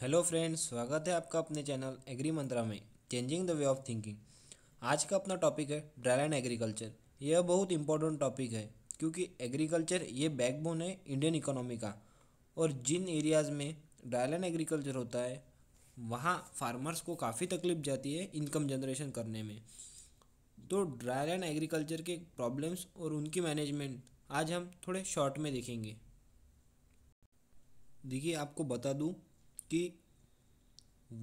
Hello friends स्वागत है आपका अपने चैनल एग्री मंत्रा में changing the way of thinking आज का अपना टॉपिक है ड्राईलैंड एग्रीकल्चर यह बहुत इंपॉर्टेंट टॉपिक है क्योंकि एग्रीकल्चर ये बैकबोन है इंडियन इकोनॉमी का और जिन एरियाज़ में ड्राईलैंड एग्रीकल्चर होता है वहाँ फार्मर्स को काफ़ी तकलीफ जाती है इनकम जनरेशन करने में तो ड्राईलैंड एग्रीकल्चर के प्रॉब्लम्स और उनकी मैनेजमेंट आज हम थोड़े शॉर्ट में देखेंगे देखिए आपको बता दूँ कि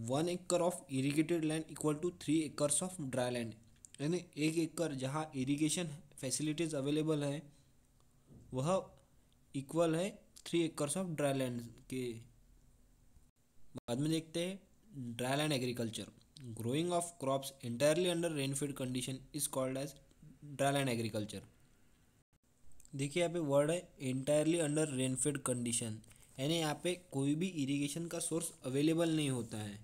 one acre of irrigated land equal to three acres of dry land यानी एक एकड़ जहाँ इरिगेशन फैसिलिटीज़ अवेलेबल है वह इक्वल है three acres of dry land के बाद में देखते हैं dry land agriculture growing of crops entirely under rainfed condition is called as dry land agriculture देखिए यहाँ पे वर्ड है एंटायरली अंडर रेनफीड कंडीशन यानी यहाँ पे कोई भी इरिगेशन का सोर्स अवेलेबल नहीं होता है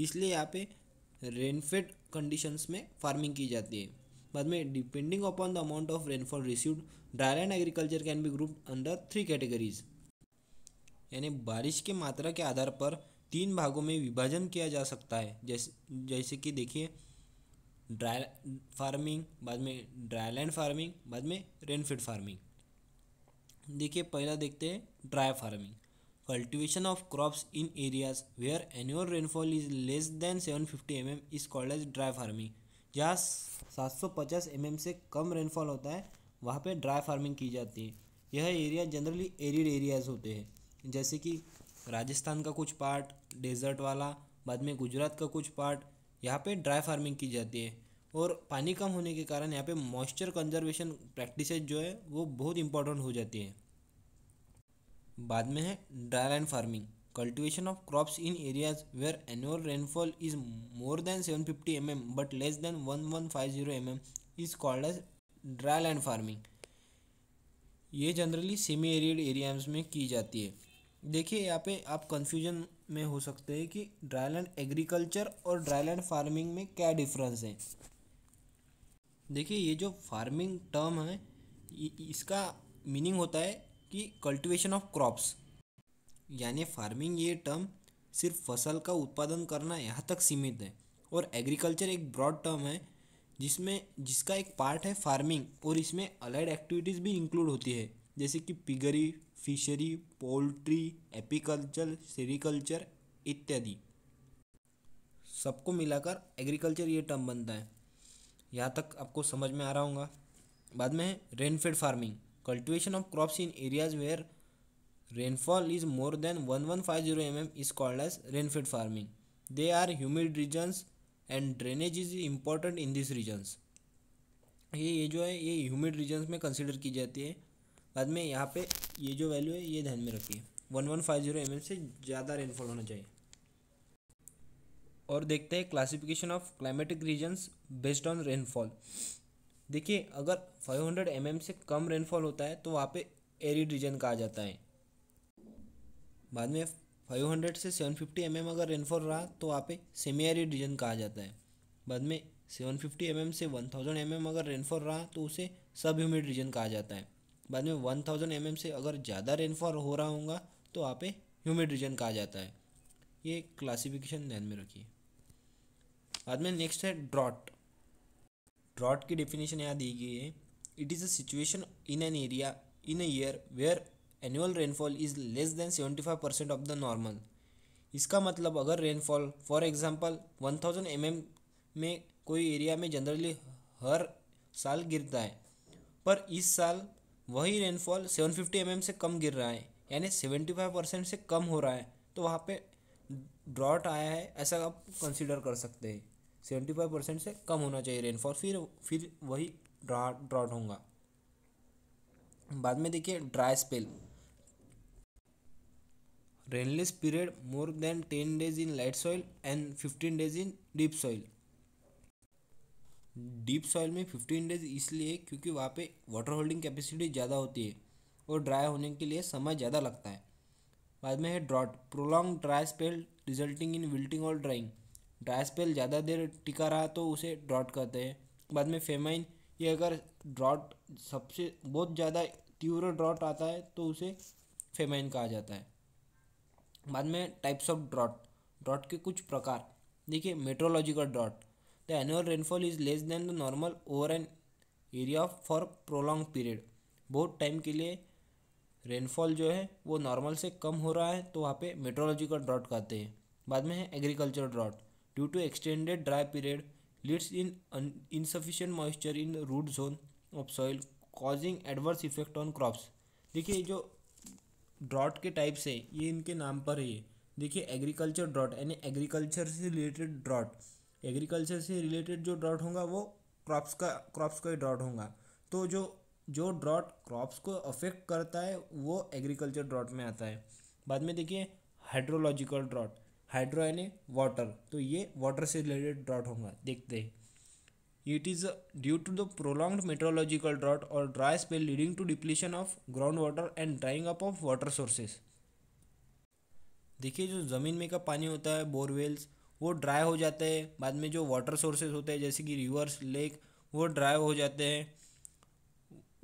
इसलिए यहाँ पे रेनफेड कंडीशंस में फार्मिंग की जाती है बाद में depending upon the amount of rainfall received dry land agriculture can be group under three categories यानी बारिश के मात्रा के आधार पर तीन भागों में विभाजन किया जा सकता है जैसे जैसे कि देखिए ड्राई फार्मिंग बाद में ड्राईलैंड फार्मिंग बाद में रेनफेड फार्मिंग देखिए पहला देखते हैं dry farming cultivation of crops in areas where annual rainfall is less than 750 mm is called as dry farming जहाँ 750 mm से कम रेनफॉल होता है वहाँ पे ड्राई फार्मिंग की जाती है यह एरिया जनरली एरिड एरियाज होते हैं जैसे कि राजस्थान का कुछ पार्ट डेजर्ट वाला बाद में गुजरात का कुछ पार्ट यहाँ पे ड्राई फार्मिंग की जाती है और पानी कम होने के कारण यहाँ पे मॉइस्चर कंजर्वेशन प्रैक्टिसेज जो है वो बहुत इंपॉर्टेंट हो जाती है बाद में है dry land farming cultivation of crops in areas where annual rainfall is more than seven fifty M M but less than zero M M is called as dry land farming ये generally semi arid areas में की जाती है देखिए यहाँ पे आप confusion में हो सकते हैं कि ड्राई लैंड एग्रीकल्चर और ड्राई लैंड फार्मिंग में क्या डिफरेंस है देखिए ये जो फार्मिंग टर्म है इसका मीनिंग होता है कि कल्टीवेशन ऑफ क्रॉप्स यानी फार्मिंग ये टर्म सिर्फ फसल का उत्पादन करना यहाँ तक सीमित है और एग्रीकल्चर एक ब्रॉड टर्म है जिसमें जिसका एक पार्ट है फार्मिंग और इसमें अलाइड एक्टिविटीज़ भी इंक्लूड होती है जैसे कि piggery fishery poultry apiculture sericulture इत्यादि सबको मिलाकर एग्रीकल्चर ये टर्म बनता है यहाँ तक आपको समझ में आ रहा होगा बाद में है rainfed farming cultivation of crops in areas where rainfall is more than 1150 mm is called as rainfed farming they are humid regions and drainage is important in this regions ये ये जो है ये ह्यूमिड रीजन्स में consider की जाती है बाद में यहाँ पे ये जो वैल्यू है ये ध्यान में रखिए one one five zero M से ज़्यादा रेनफॉल होना चाहिए और देखते हैं classification of climatic regions based on rainfall देखिए अगर 500 हंड्रेड mm से कम रेनफॉल होता है तो वहाँ पे एरिड रीजन कहा जाता है बाद में 500 से 750 फिफ्टी mm अगर रेनफॉल रहा तो वहाँ पे सेमी एरिड रीजन कहा जाता है बाद में 750 फिफ्टी mm से 1000 थाउजेंड mm अगर रेनफॉल रहा तो उसे सब ह्यूमिड रीजन कहा जाता है बाद में 1000 थाउजेंड mm से अगर ज़्यादा रेनफॉल हो रहा होगा तो वहाँ पे ह्यूमिड रीजन कहा जाता है ये क्लासिफिकेशन ध्यान में रखिए बाद में नेक्स्ट है ड्रॉट ड्रॉट की डेफिनेशन यहाँ दी गई है it is a situation in an area in a year where annual rainfall is less than seventy five percent of the normal इसका मतलब अगर rainfall for example one thousand M M में कोई एरिया में जनरली हर साल गिरता है पर इस साल वही rainfall seven fifty M M से कम गिर रहा है यानी सेवेंटी फाइव परसेंट से कम हो रहा है तो वहाँ पे ड्रॉट आया है ऐसा आप कंसिडर कर सकते हैं सेवेंटी फाइव परसेंट से कम होना चाहिए रेनफॉल फिर फिर वही ड्रा ड्राउट होगा बाद में देखिए dry spell rainless period more than ten days in light soil and fifteen days in deep soil deep soil में फिफ्टीन डेज इसलिए क्योंकि वहाँ पे वाटर होल्डिंग कैपेसिटी ज़्यादा होती है और ड्राई होने के लिए समय ज़्यादा लगता है बाद में है drought prolong dry spell resulting in wilting और ड्राइंग ड्राई स्पेल ज़्यादा देर टिका रहा तो उसे ड्रॉट कहते हैं बाद में फेमाइन ये अगर ड्रॉट सबसे बहुत ज़्यादा तीव्र ड्रॉट आता है तो उसे फेमाइन कहा जाता है बाद में टाइप्स ऑफ ड्रॉट ड्रॉट के कुछ प्रकार देखिए meteorological drought the annual rainfall is less than the normal over an area for prolong period बहुत टाइम के लिए रेनफॉल जो है वो नॉर्मल से कम हो रहा है तो वहाँ पे मेट्रोलॉजिकल ड्रॉट कहते हैं बाद में है agriculture drought due to extended dry period leads in insufficient moisture in root zone of soil causing adverse effect on crops देखिए जो ड्रॉट के टाइप्स है ये इनके नाम पर है ये देखिए एग्रीकल्चर ड्रॉट यानी एग्रीकल्चर से रिलेटेड ड्रॉट एग्रीकल्चर से रिलेटेड जो ड्रॉट होगा वो क्रॉप्स का क्रॉप्स का ही ड्रॉट होगा तो जो जो ड्रॉट क्रॉप्स को अफेक्ट करता है वो एग्रीकल्चर ड्रॉट में आता है बाद में देखिए हाइड्रोलॉजिकल ड्रॉट हाइड्रो यानी वाटर तो ये वाटर से रिलेटेड ड्रॉट होगा देखते हैं it is due to the prolonged meteorological drought और dry spell leading to depletion of ground water and drying up of water sources देखिए जो ज़मीन में का पानी होता है बोरवेल्स वो ड्राई हो जाते हैं बाद में जो वाटर सोर्सेज होते हैं जैसे कि रिवर्स लेक वो ड्राई हो जाते हैं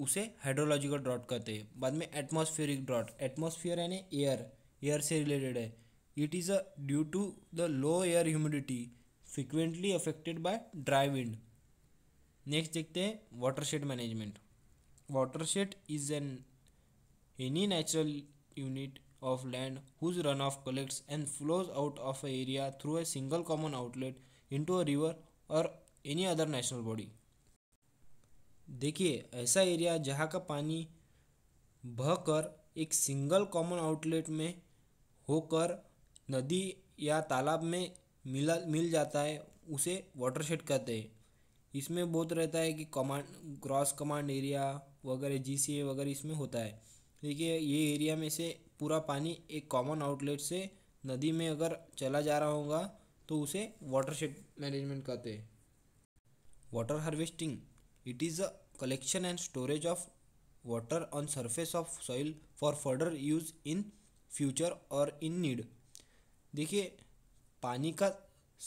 उसे हाइड्रोलॉजिकल ड्रॉट कहते हैं बाद में एटमॉस्फेरिक ड्रॉट एटमॉस्फेयर यानी एयर एयर से रिलेटेड है It is uh, due to the low air humidity frequently affected by dry wind. Next देखते हैं watershed management watershed is an any natural unit of land whose runoff collects and flows out of a area through a single common outlet into a river or any other national body देखिए ऐसा area जहाँ का पानी बहकर एक single common outlet में होकर नदी या तालाब में मिला मिल जाता है उसे वाटरशेड कहते हैं इसमें बहुत रहता है कि कमांड क्रॉस कमांड एरिया वगैरह जी सी वगैरह इसमें होता है देखिए ये एरिया में से पूरा पानी एक कॉमन आउटलेट से नदी में अगर चला जा रहा होगा तो उसे वाटरशेड मैनेजमेंट कहते हैं water harvesting it is a collection and storage of water on surface of soil for further use in future or in need देखिए पानी का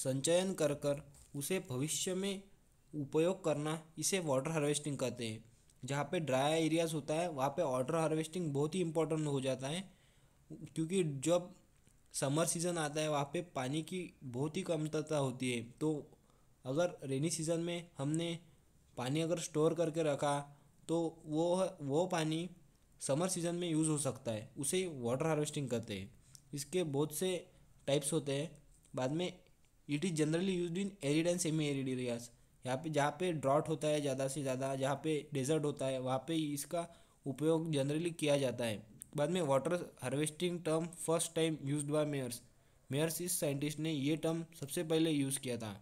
संचयन कर कर उसे भविष्य में उपयोग करना इसे वाटर हार्वेस्टिंग कहते हैं जहाँ पे ड्राई एरियाज होता है वहाँ पे वाटर हार्वेस्टिंग बहुत ही इम्पोर्टेंट हो जाता है क्योंकि जब समर सीज़न आता है वहाँ पे पानी की बहुत ही कमतरता होती है तो अगर रेनी सीज़न में हमने पानी अगर स्टोर करके रखा तो वो वो पानी समर सीज़न में यूज़ हो सकता है उसे वाटर हार्वेस्टिंग कहते हैं इसके बहुत से टाइप्स होते हैं बाद में it is generally use in arid and semi arid areas यहाँ पे जहाँ पे ड्रॉट होता है ज़्यादा से ज़्यादा जहाँ पे डेजर्ट होता है वहाँ पे इसका उपयोग जनरली किया जाता है बाद में water harvesting term first time use by Myers Myers इस साइंटिस्ट ने ये टर्म सबसे पहले यूज़ किया था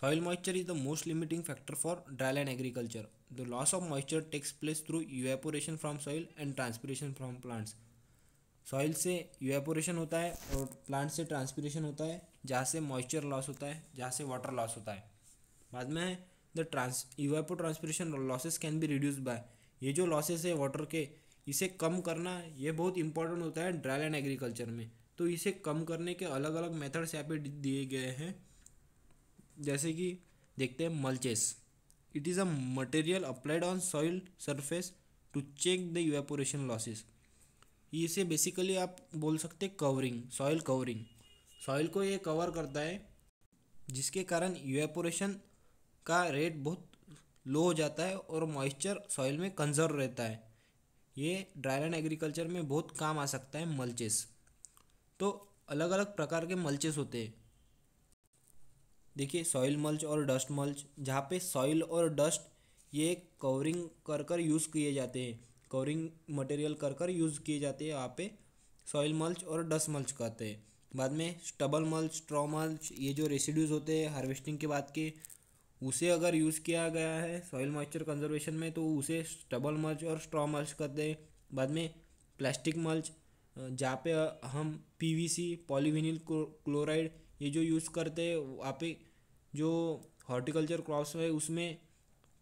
soil moisture is the most limiting factor for dry land agriculture the loss of moisture takes place through evaporation from soil and transpiration from plants soil से evaporation होता है और प्लांट से ट्रांसपीरेशन होता है जहाँ से मॉइस्चर लॉस होता है जहाँ से वाटर लॉस होता है बाद में है the trans evapotranspiration losses can be reduce by ये जो लॉसेस है वाटर के इसे कम करना ये बहुत इंपॉर्टेंट होता है ड्राई लैंड एग्रीकल्चर में तो इसे कम करने के अलग अलग मेथड्स यहाँ पे दिए गए हैं जैसे कि देखते हैं mulches it is a material applied on soil surface to check the evaporation losses इसे बेसिकली आप बोल सकते कवरिंग सॉइल कवरिंग सॉइल को ये कवर करता है जिसके कारण यूएपोरेशन का रेट बहुत लो हो जाता है और मॉइस्चर सॉइल में कंजर्व रहता है ये ड्राईलैंड एग्रीकल्चर में बहुत काम आ सकता है मल्चेस तो अलग अलग प्रकार के मल्चेस होते हैं देखिए सॉइल मल्च और डस्ट मल्च जहाँ पे सॉइल और डस्ट ये कवरिंग कर कर यूज़ किए जाते हैं कवरिंग मटेरियल कर कर यूज़ किए जाते हैं वहाँ पे सॉइल मल्च और डस्ट मल्च कहते हैं बाद में स्टबल मल्च स्ट्रॉ मल्च ये जो रेसिड्यूज होते हैं हार्वेस्टिंग के बाद के उसे अगर यूज़ किया गया है सॉइल मॉइस्चर कंजर्वेशन में तो उसे स्टबल मल्च और स्ट्रॉ मल्च कहते हैं बाद में प्लास्टिक मल्च जहाँ पे हम पीवीसी पॉलीविनिल क्लोराइड ये जो यूज़ करते हैं वहाँ पे जो हॉर्टिकल्चर क्रॉप्स है उसमें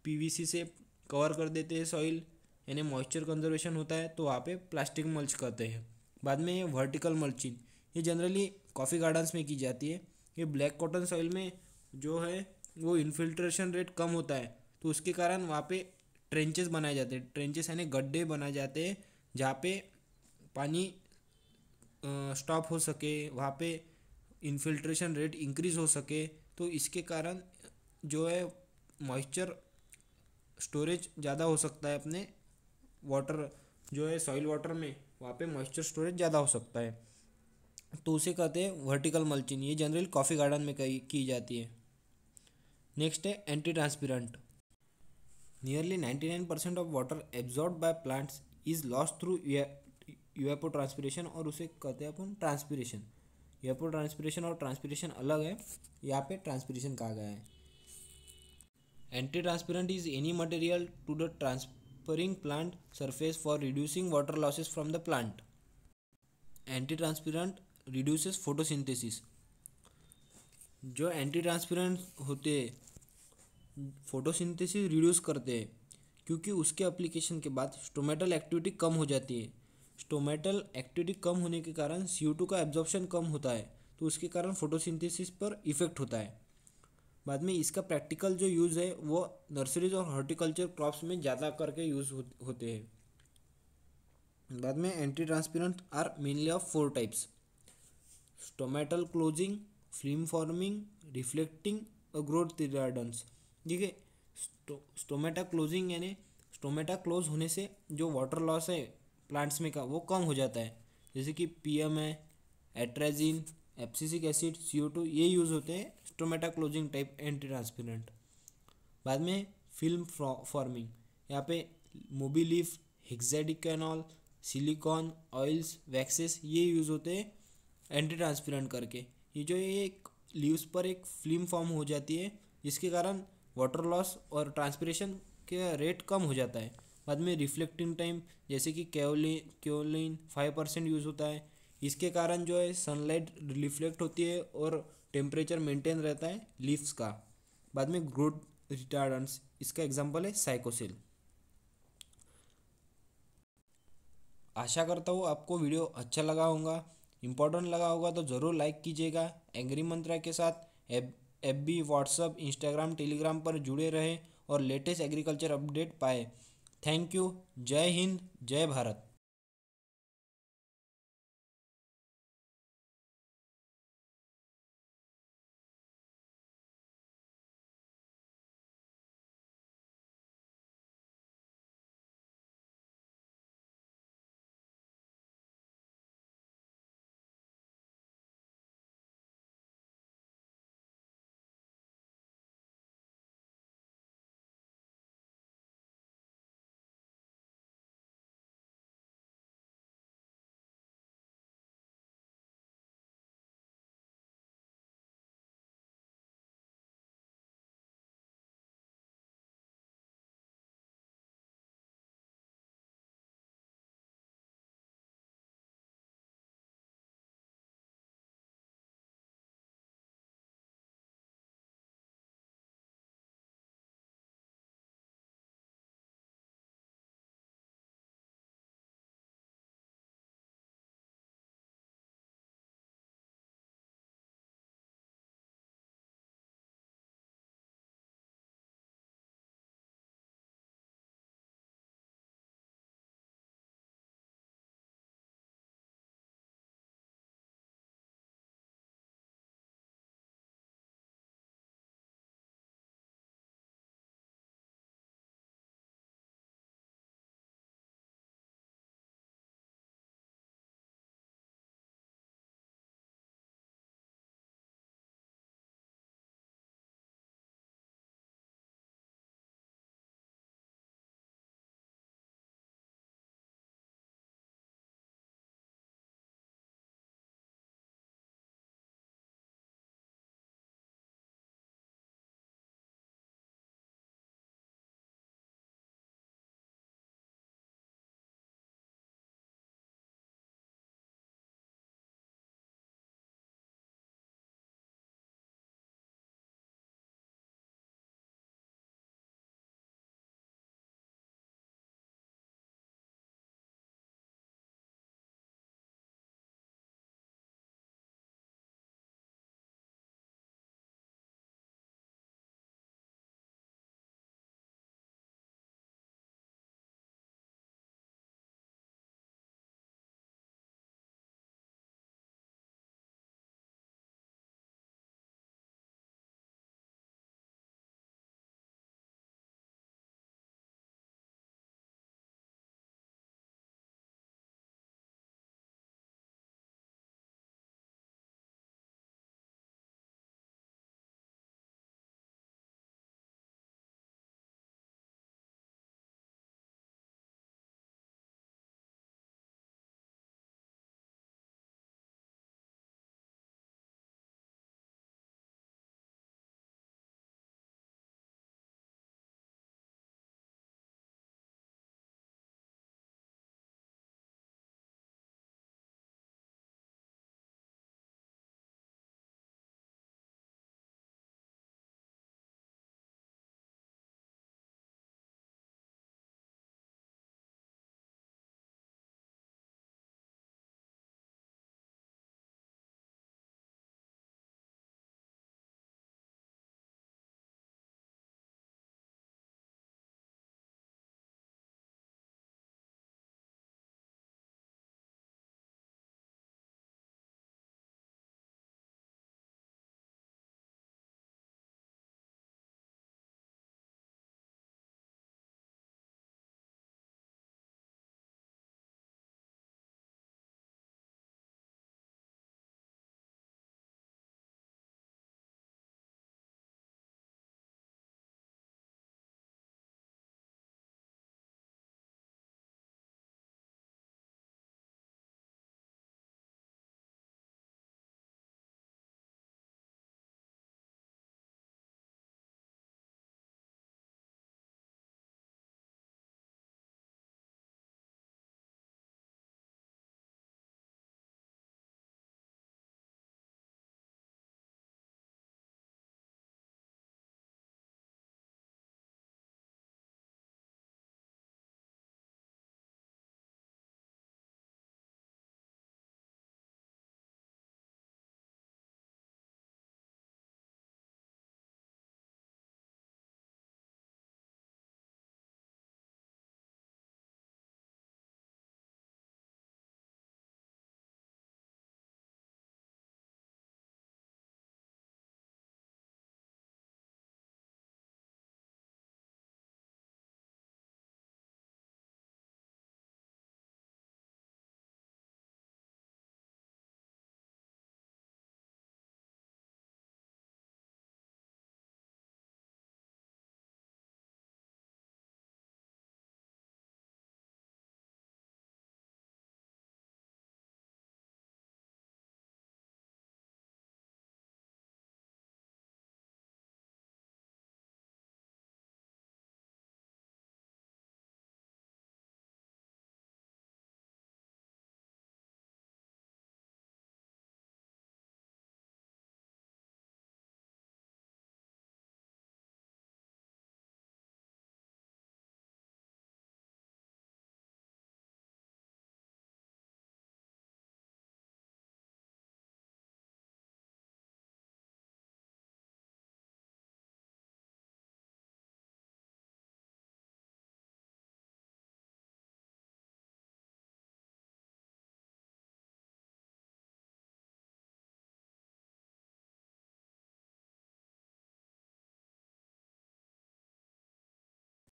पीवीसी से कवर कर देते हैं सॉइल यानी मॉइस्चर कंजर्वेशन होता है तो वहाँ पे प्लास्टिक मल्च करते हैं बाद में ये वर्टिकल मल्चिंग ये जनरली कॉफ़ी गार्डन्स में की जाती है ये ब्लैक कॉटन सॉइल में जो है वो इन्फिल्ट्रेशन रेट कम होता है तो उसके कारण वहाँ पे ट्रेंचेस बनाए जाते हैं ट्रेंचेस यानी गड्ढे बनाए जाते हैं जहाँ पे पानी स्टॉप हो सके वहाँ पे इन्फिल्ट्रेशन रेट इंक्रीज़ हो सके तो इसके कारण जो है मॉइस्चर स्टोरेज ज़्यादा हो सकता है अपने वाटर जो है सॉइल वाटर में वहाँ पे मॉइस्चर स्टोरेज ज़्यादा हो सकता है तो उसे कहते हैं वर्टिकल मल्चिंग ये जनरल कॉफ़ी गार्डन में की जाती है नेक्स्ट है antitranspirant nearly ninety nine percent of water absorb by plants is lost through evapotranspiration और उसे कहते हैं अपन ट्रांसपीरेशन यूएपो ट्रांसपीरेशन और ट्रांसपीरेशन अलग है यहाँ पे ट्रांसपीरेशन कहा गया है antitranspirant is any material to the trans spring plant surface for reducing water losses from the plant. Antitranspirant reduces photosynthesis. जो एंटीट्रांसपेरेंट होते फोटोसिंथेसिस रिड्यूस करते हैं क्योंकि उसके एप्लीकेशन के बाद स्टोमेटल एक्टिविटी कम हो जाती है स्टोमेटल एक्टिविटी कम होने के कारण सी का एब्जॉर्प्शन कम होता है तो उसके कारण फोटोसिंथेसिस पर इफेक्ट होता है बाद में इसका प्रैक्टिकल जो यूज़ है वो नर्सरीज और हॉर्टिकल्चर क्रॉप्स में ज़्यादा करके यूज़ हो, होते हैं बाद में antitranspirant are mainly of four types stomatal closing film forming reflecting और ग्रोथ रिटार्डन्स ठीक है स्टोमेटा क्लोजिंग यानी स्टोमेटा क्लोज होने से जो वाटर लॉस है प्लांट्स में का वो कम हो जाता है जैसे कि पीएम है एट्रेजिन एप्सिसिक एसिड सी ये यूज़ होते हैं stomata closing type antitranspirant बाद में फिल्म फॉर्मिंग यहाँ पे Mobileaf hexadecanol silicone oils waxes ये यूज़ होते हैं एंटी ट्रांसपेरेंट करके ये जो ये एक लीव्स पर एक फिल्म फॉर्म हो जाती है जिसके कारण वाटर लॉस और ट्रांसपेरेशन के रेट कम हो जाता है बाद में रिफ्लेक्टिंग टाइम जैसे कि kaolin kaolin five percent use होता है इसके कारण जो है सनलाइट रिफ्लेक्ट होती है और टेम्परेचर मेंटेन रहता है लीव्स का बाद में ग्रोथ रिटार्डेंट्स इसका एग्जाम्पल है साइकोसिल आशा करता हूँ आपको वीडियो अच्छा लगा होगा इंपॉर्टेंट लगा होगा तो ज़रूर लाइक कीजिएगा एंग्री मंत्रा के साथ F F B WhatsApp Instagram Telegram पर जुड़े रहें और लेटेस्ट एग्रीकल्चर अपडेट पाए थैंक यू जय हिंद जय भारत